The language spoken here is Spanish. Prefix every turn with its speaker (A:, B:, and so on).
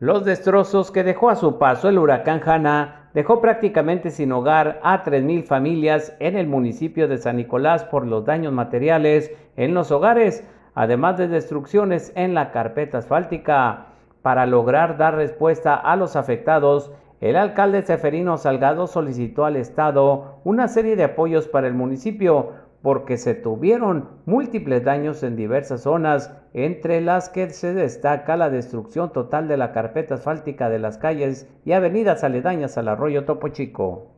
A: Los destrozos que dejó a su paso el huracán Hanna dejó prácticamente sin hogar a 3.000 familias en el municipio de San Nicolás por los daños materiales en los hogares, además de destrucciones en la carpeta asfáltica. Para lograr dar respuesta a los afectados, el alcalde Seferino Salgado solicitó al Estado una serie de apoyos para el municipio, porque se tuvieron múltiples daños en diversas zonas, entre las que se destaca la destrucción total de la carpeta asfáltica de las calles y avenidas aledañas al arroyo Topo Chico.